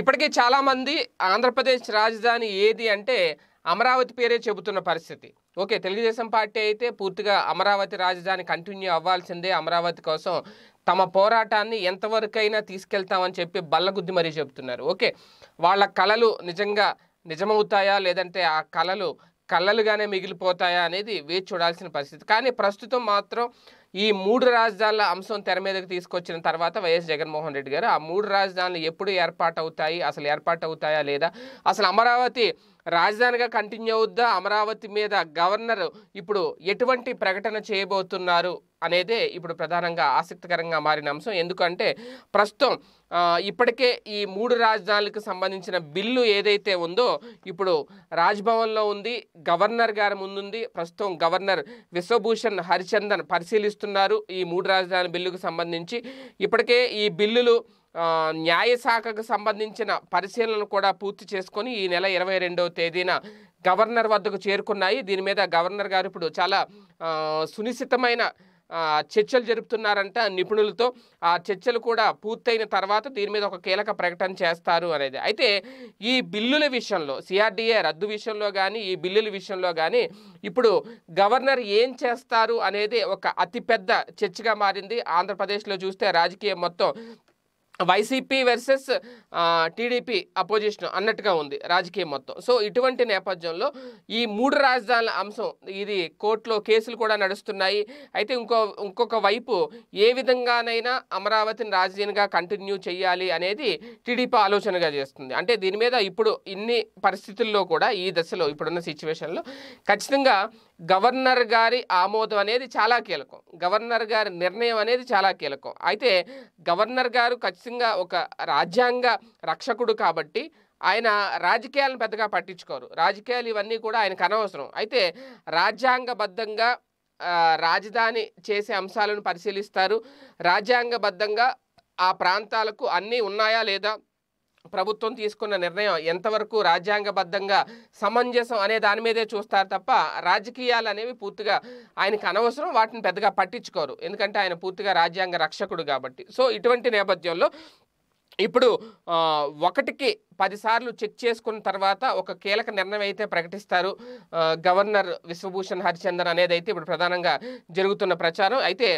ఇప్పటికే చాలామంది ఆంధ్రప్రదేశ్ రాజధాని ఏది అంటే అమరావతి పేరే చెబుతున్న పరిస్థితి ఓకే తెలుగుదేశం పార్టీ అయితే పూర్తిగా అమరావతి రాజధాని కంటిన్యూ అవ్వాల్సిందే అమరావతి కోసం తమ పోరాటాన్ని ఎంతవరకైనా తీసుకెళ్తామని చెప్పి బల్లగుద్ది మరీ చెబుతున్నారు ఓకే వాళ్ళ కళలు నిజంగా నిజమవుతాయా లేదంటే ఆ కళలు కళ్ళలుగానే మిగిలిపోతాయా అనేది వేచి చూడాల్సిన పరిస్థితి కానీ ప్రస్తుతం మాత్రం ఈ మూడు రాజధానుల అంశం తెర మీదకి తీసుకొచ్చిన తర్వాత వైఎస్ జగన్మోహన్ రెడ్డి గారు ఆ మూడు రాజధానులు ఎప్పుడు ఏర్పాటు అవుతాయి అసలు ఏర్పాటు అవుతాయా లేదా అసలు అమరావతి రాజధానిగా కంటిన్యూ అవుద్దా అమరావతి మీద గవర్నర్ ఇప్పుడు ఎటువంటి ప్రకటన చేయబోతున్నారు అనేదే ఇప్పుడు ప్రధానంగా ఆసక్తికరంగా మారిన అంశం ఎందుకంటే ప్రస్తుతం ఇప్పటికే ఈ మూడు రాజధానులకు సంబంధించిన బిల్లు ఏదైతే ఉందో ఇప్పుడు రాజ్భవన్లో ఉంది గవర్నర్ గారి ముందుంది ప్రస్తుతం గవర్నర్ విశ్వభూషణ్ హరిచందన్ పరిశీలిస్తున్నారు ఈ మూడు రాజధాని బిల్లుకు సంబంధించి ఇప్పటికే ఈ బిల్లులు న్యాయశాఖకు సంబంధించిన పరిశీలనలు కూడా పూర్తి చేసుకొని ఈ నెల ఇరవై రెండవ తేదీన గవర్నర్ వద్దకు చేరుకున్నాయి దీని మీద గవర్నర్ గారు ఇప్పుడు చాలా సునిశ్చితమైన చర్చలు జరుపుతున్నారంట నిపుణులతో ఆ చర్చలు కూడా పూర్తయిన తర్వాత దీని మీద ఒక కీలక ప్రకటన చేస్తారు అనేది అయితే ఈ బిల్లుల విషయంలో సిఆర్డిఏ రద్దు విషయంలో కానీ ఈ బిల్లుల విషయంలో కానీ ఇప్పుడు గవర్నర్ ఏం చేస్తారు అనేది ఒక అతిపెద్ద చర్చగా మారింది ఆంధ్రప్రదేశ్లో చూస్తే రాజకీయం మొత్తం వైసీపీ వర్సెస్ టీడీపీ అపోజిషన్ అన్నట్టుగా ఉంది రాజకీయం మొత్తం సో ఇటువంటి నేపథ్యంలో ఈ మూడు రాజధానుల అంశం ఇది కోర్టులో కేసులు కూడా నడుస్తున్నాయి అయితే ఇంకో ఇంకొక వైపు ఏ విధంగానైనా అమరావతిని రాజధానిగా కంటిన్యూ చేయాలి అనేది టీడీపీ ఆలోచనగా చేస్తుంది అంటే దీని మీద ఇప్పుడు ఇన్ని పరిస్థితుల్లో కూడా ఈ దశలో ఇప్పుడున్న సిచ్యువేషన్లో ఖచ్చితంగా గవర్నర్ గారి ఆమోదం అనేది చాలా కీలకం గవర్నర్ గారి నిర్ణయం అనేది చాలా కీలకం అయితే గవర్నర్ గారు ఖచ్చితంగా ఒక రాజ్యాంగ రక్షకుడు కాబట్టి ఆయన రాజకీయాలను పెద్దగా పట్టించుకోరు రాజకీయాలు ఇవన్నీ కూడా ఆయనకు అనవసరం అయితే రాజ్యాంగబద్ధంగా రాజధాని చేసే అంశాలను పరిశీలిస్తారు రాజ్యాంగబద్ధంగా ఆ ప్రాంతాలకు అన్నీ ఉన్నాయా లేదా ప్రభుత్వం తీసుకున్న నిర్ణయం ఎంతవరకు రాజ్యాంగబద్ధంగా సమంజసం అనే దాని మీదే చూస్తారు తప్ప రాజకీయాలు అనేవి పూర్తిగా ఆయనకు అనవసరం వాటిని పెద్దగా పట్టించుకోరు ఎందుకంటే ఆయన పూర్తిగా రాజ్యాంగ రక్షకుడు కాబట్టి సో ఇటువంటి నేపథ్యంలో ఇప్పుడు ఒకటికి పదిసార్లు చెక్ చేసుకున్న తర్వాత ఒక కీలక నిర్ణయం అయితే ప్రకటిస్తారు గవర్నర్ విశ్వభూషణ్ హరిచందన్ అనేది అయితే ఇప్పుడు ప్రధానంగా జరుగుతున్న ప్రచారం అయితే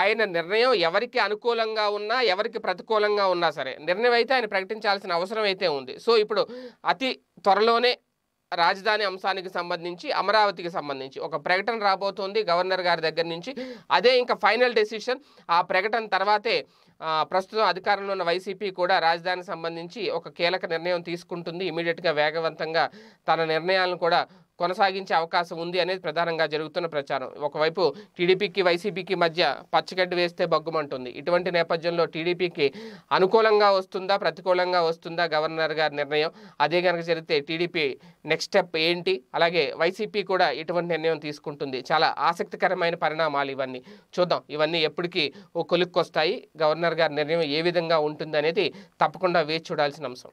ఆయన నిర్ణయం ఎవరికి అనుకూలంగా ఉన్నా ఎవరికి ప్రతికూలంగా ఉన్నా సరే నిర్ణయం అయితే ఆయన ప్రకటించాల్సిన అవసరం అయితే ఉంది సో ఇప్పుడు అతి త్వరలోనే రాజధాని అంశానికి సంబంధించి అమరావతికి సంబంధించి ఒక ప్రకటన రాబోతోంది గవర్నర్ గారి దగ్గర నుంచి అదే ఇంకా ఫైనల్ డెసిషన్ ఆ ప్రకటన తర్వాతే ప్రస్తుతం అధికారంలో ఉన్న వైసీపీ కూడా రాజధానికి సంబంధించి ఒక కీలక నిర్ణయం తీసుకుంటుంది ఇమీడియట్గా వేగవంతంగా తన నిర్ణయాలను కూడా కొనసాగించే అవకాశం ఉంది అనేది ప్రధానంగా జరుగుతున్న ప్రచారం ఒకవైపు టీడీపీకి వైసీపీకి మధ్య పచ్చగడ్డి వేస్తే బగ్గుమంటుంది ఇటువంటి నేపథ్యంలో టీడీపీకి అనుకూలంగా వస్తుందా ప్రతికూలంగా వస్తుందా గవర్నర్ గారి నిర్ణయం అదే కనుక జరిగితే టీడీపీ నెక్స్ట్ స్టెప్ ఏంటి అలాగే వైసీపీ కూడా ఇటువంటి నిర్ణయం తీసుకుంటుంది చాలా ఆసక్తికరమైన పరిణామాలు ఇవన్నీ చూద్దాం ఇవన్నీ ఎప్పటికీ ఓ కొలుక్కొస్తాయి గవర్నర్ గారి నిర్ణయం ఏ విధంగా ఉంటుంది అనేది తప్పకుండా వేచి చూడాల్సిన అంశం